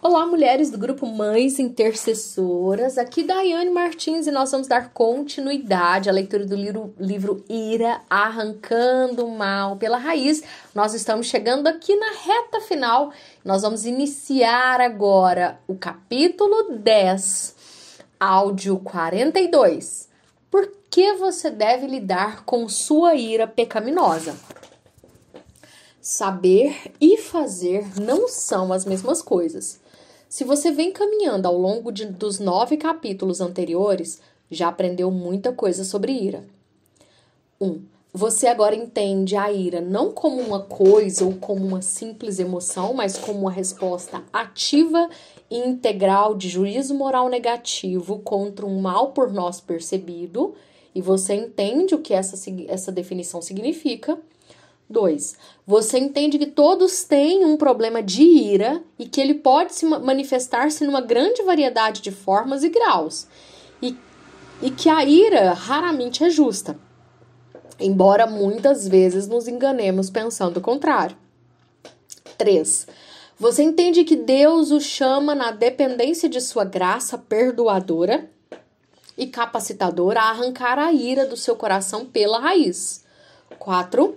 Olá, mulheres do grupo Mães Intercessoras. Aqui Daiane Martins e nós vamos dar continuidade à leitura do livro, livro Ira, Arrancando o Mal pela Raiz. Nós estamos chegando aqui na reta final. Nós vamos iniciar agora o capítulo 10, áudio 42. Por que você deve lidar com sua ira pecaminosa? Saber e fazer não são as mesmas coisas. Se você vem caminhando ao longo de, dos nove capítulos anteriores, já aprendeu muita coisa sobre ira. 1. Um, você agora entende a ira não como uma coisa ou como uma simples emoção, mas como uma resposta ativa e integral de juízo moral negativo contra um mal por nós percebido, e você entende o que essa, essa definição significa. 2. Você entende que todos têm um problema de ira e que ele pode se manifestar-se numa grande variedade de formas e graus, e, e que a ira raramente é justa, embora muitas vezes nos enganemos pensando o contrário. 3. Você entende que Deus o chama na dependência de sua graça perdoadora e capacitadora a arrancar a ira do seu coração pela raiz. 4.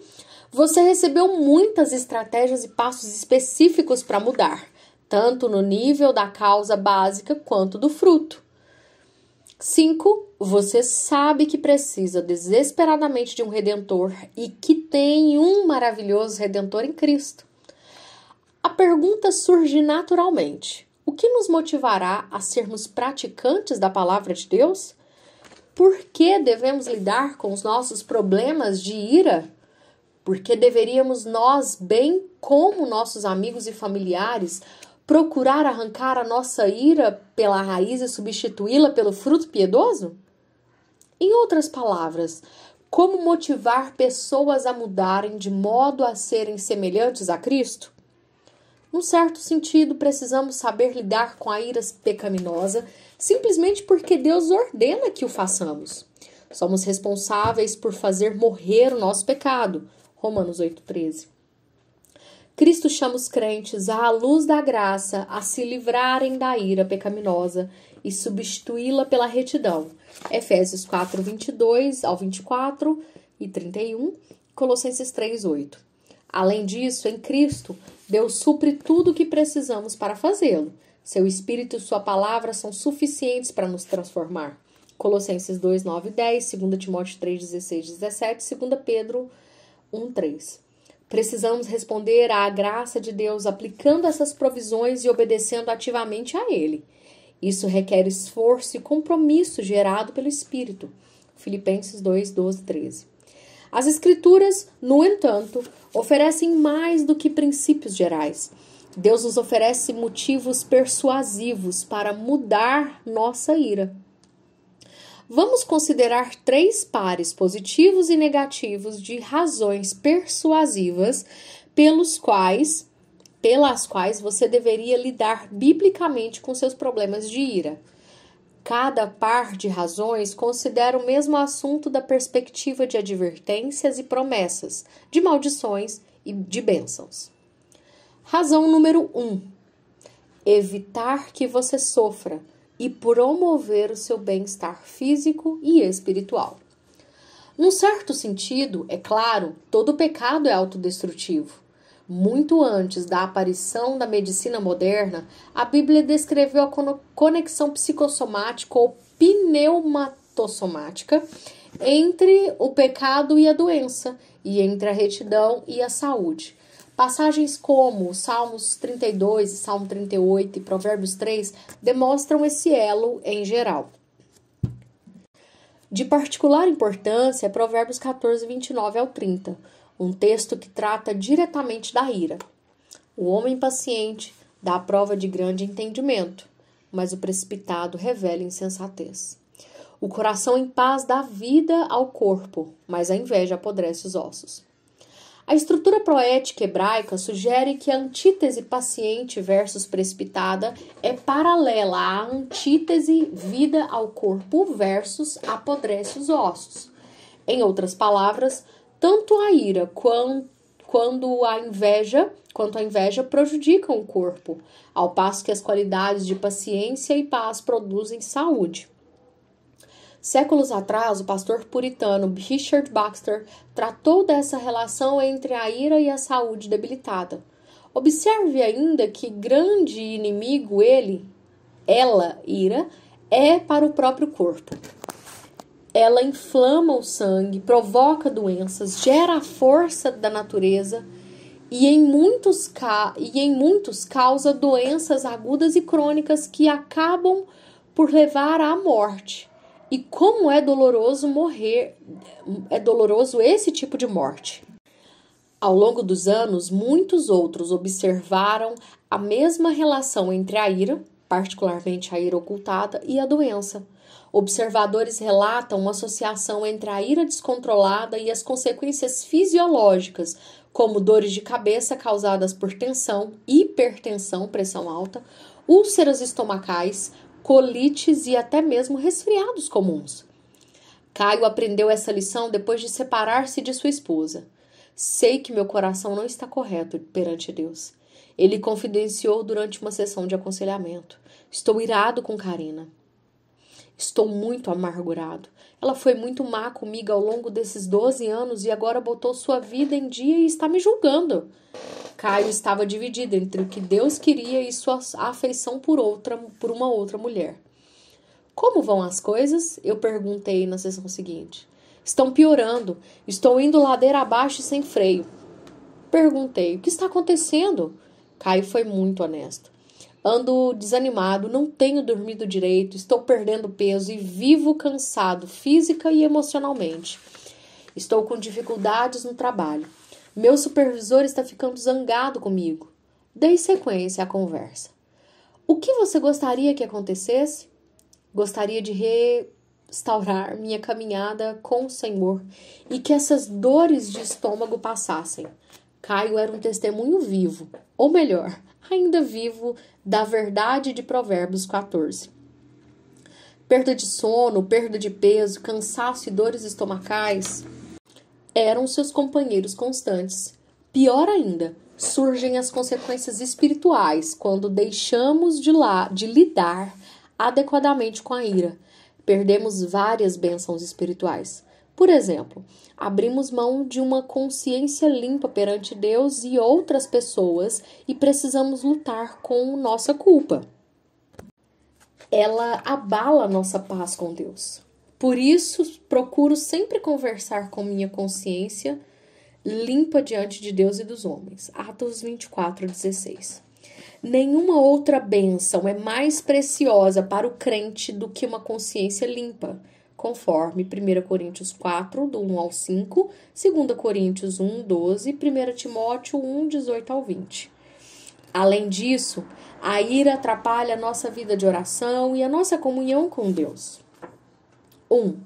Você recebeu muitas estratégias e passos específicos para mudar, tanto no nível da causa básica quanto do fruto. 5. Você sabe que precisa desesperadamente de um redentor e que tem um maravilhoso redentor em Cristo. A pergunta surge naturalmente: o que nos motivará a sermos praticantes da palavra de Deus? Por que devemos lidar com os nossos problemas de ira? porque deveríamos nós, bem como nossos amigos e familiares, procurar arrancar a nossa ira pela raiz e substituí-la pelo fruto piedoso? Em outras palavras, como motivar pessoas a mudarem de modo a serem semelhantes a Cristo? Num certo sentido, precisamos saber lidar com a ira pecaminosa simplesmente porque Deus ordena que o façamos. Somos responsáveis por fazer morrer o nosso pecado. Romanos 8,13. Cristo chama os crentes à luz da graça a se livrarem da ira pecaminosa e substituí-la pela retidão. Efésios 4, 22 ao 24 e 31, Colossenses 3, 8. Além disso, em Cristo, Deus supre tudo o que precisamos para fazê-lo. Seu Espírito e Sua palavra são suficientes para nos transformar. Colossenses 2, 9 e 10, 2 Timóteo 3, 16 e 17, 2 Pedro 1:3. Precisamos responder à graça de Deus aplicando essas provisões e obedecendo ativamente a ele. Isso requer esforço e compromisso gerado pelo Espírito. Filipenses 2, 13. As Escrituras, no entanto, oferecem mais do que princípios gerais. Deus nos oferece motivos persuasivos para mudar nossa ira. Vamos considerar três pares positivos e negativos de razões persuasivas pelos quais pelas quais você deveria lidar biblicamente com seus problemas de ira. Cada par de razões considera o mesmo assunto da perspectiva de advertências e promessas, de maldições e de bênçãos. Razão número 1: um, evitar que você sofra e promover o seu bem-estar físico e espiritual. Num certo sentido, é claro, todo pecado é autodestrutivo. Muito antes da aparição da medicina moderna, a Bíblia descreveu a conexão psicossomática ou pneumatossomática entre o pecado e a doença, e entre a retidão e a saúde. Passagens como Salmos 32 e Salmo 38 e Provérbios 3 demonstram esse elo em geral. De particular importância é Provérbios 14, 29 ao 30, um texto que trata diretamente da ira. O homem paciente dá a prova de grande entendimento, mas o precipitado revela insensatez. O coração em paz dá vida ao corpo, mas a inveja apodrece os ossos. A estrutura proética hebraica sugere que a antítese paciente versus precipitada é paralela à antítese vida ao corpo versus apodrece os ossos. Em outras palavras, tanto a ira quanto a inveja, quanto a inveja prejudicam o corpo, ao passo que as qualidades de paciência e paz produzem saúde. Séculos atrás, o pastor puritano Richard Baxter tratou dessa relação entre a ira e a saúde debilitada. Observe ainda que grande inimigo ele, ela, ira, é para o próprio corpo. Ela inflama o sangue, provoca doenças, gera a força da natureza e em muitos, ca... e em muitos causa doenças agudas e crônicas que acabam por levar à morte. E como é doloroso morrer, é doloroso esse tipo de morte. Ao longo dos anos, muitos outros observaram a mesma relação entre a ira, particularmente a ira ocultada, e a doença. Observadores relatam uma associação entre a ira descontrolada e as consequências fisiológicas, como dores de cabeça causadas por tensão, hipertensão, pressão alta, úlceras estomacais, colites e até mesmo resfriados comuns. Caio aprendeu essa lição depois de separar-se de sua esposa. Sei que meu coração não está correto perante Deus. Ele confidenciou durante uma sessão de aconselhamento. Estou irado com Karina. Estou muito amargurado. Ela foi muito má comigo ao longo desses 12 anos e agora botou sua vida em dia e está me julgando. Caio estava dividido entre o que Deus queria e sua afeição por outra, por uma outra mulher. Como vão as coisas? Eu perguntei na sessão seguinte. Estão piorando. Estou indo ladeira abaixo e sem freio. Perguntei: O que está acontecendo? Caio foi muito honesto. Ando desanimado, não tenho dormido direito, estou perdendo peso e vivo cansado física e emocionalmente. Estou com dificuldades no trabalho. Meu supervisor está ficando zangado comigo. Dei sequência à conversa. O que você gostaria que acontecesse? Gostaria de restaurar minha caminhada com o Senhor e que essas dores de estômago passassem. Caio era um testemunho vivo, ou melhor, ainda vivo, da verdade de Provérbios 14. Perda de sono, perda de peso, cansaço e dores estomacais eram seus companheiros constantes. Pior ainda, surgem as consequências espirituais quando deixamos de, lá, de lidar adequadamente com a ira. Perdemos várias bênçãos espirituais. Por exemplo, abrimos mão de uma consciência limpa perante Deus e outras pessoas e precisamos lutar com nossa culpa. Ela abala nossa paz com Deus. Por isso, procuro sempre conversar com minha consciência limpa diante de Deus e dos homens. Atos 24, 16. Nenhuma outra bênção é mais preciosa para o crente do que uma consciência limpa, conforme 1 Coríntios 4, do 1 ao 5, 2 Coríntios 1, 12, 1 Timóteo 1, 18 ao 20. Além disso, a ira atrapalha a nossa vida de oração e a nossa comunhão com Deus. 1.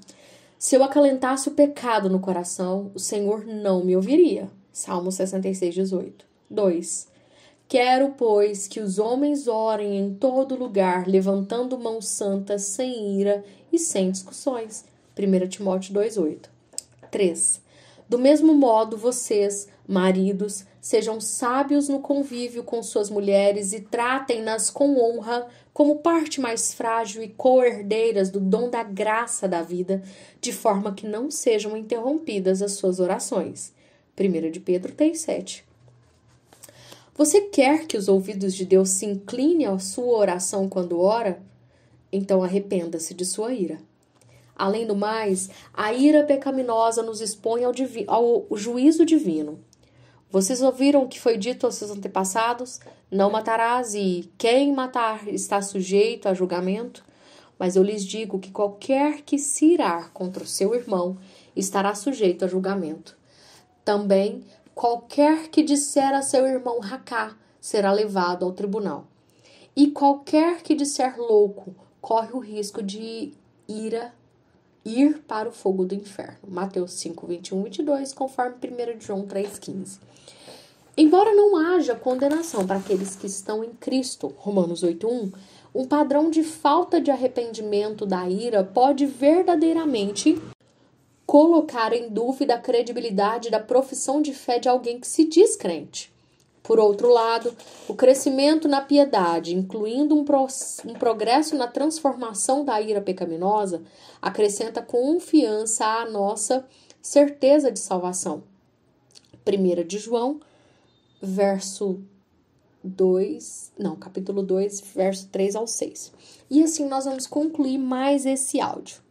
Se eu acalentasse o pecado no coração, o Senhor não me ouviria. Salmo 66, 18. 2. Quero, pois, que os homens orem em todo lugar, levantando mão santa, sem ira e sem discussões. 1 Timóteo 2,8. 3. Do mesmo modo, vocês, maridos, sejam sábios no convívio com suas mulheres e tratem-nas com honra, como parte mais frágil e co-herdeiras do dom da graça da vida, de forma que não sejam interrompidas as suas orações. 1 de Pedro 3,7 Você quer que os ouvidos de Deus se inclinem à sua oração quando ora? Então arrependa-se de sua ira. Além do mais, a ira pecaminosa nos expõe ao, ao juízo divino. Vocês ouviram o que foi dito aos seus antepassados? Não matarás, e quem matar está sujeito a julgamento. Mas eu lhes digo que qualquer que se irá contra o seu irmão estará sujeito a julgamento. Também qualquer que disser a seu irmão racá será levado ao tribunal. E qualquer que disser louco corre o risco de ira ir para o fogo do inferno. Mateus 5, 21, 22, conforme 1 João 3,15. Embora não haja condenação para aqueles que estão em Cristo, Romanos 8,1, um padrão de falta de arrependimento da ira pode verdadeiramente colocar em dúvida a credibilidade da profissão de fé de alguém que se diz crente. Por outro lado, o crescimento na piedade, incluindo um, pro, um progresso na transformação da ira pecaminosa, acrescenta confiança à nossa certeza de salvação. 1 de João, verso 2, não, capítulo 2, verso 3 ao 6. E assim nós vamos concluir mais esse áudio.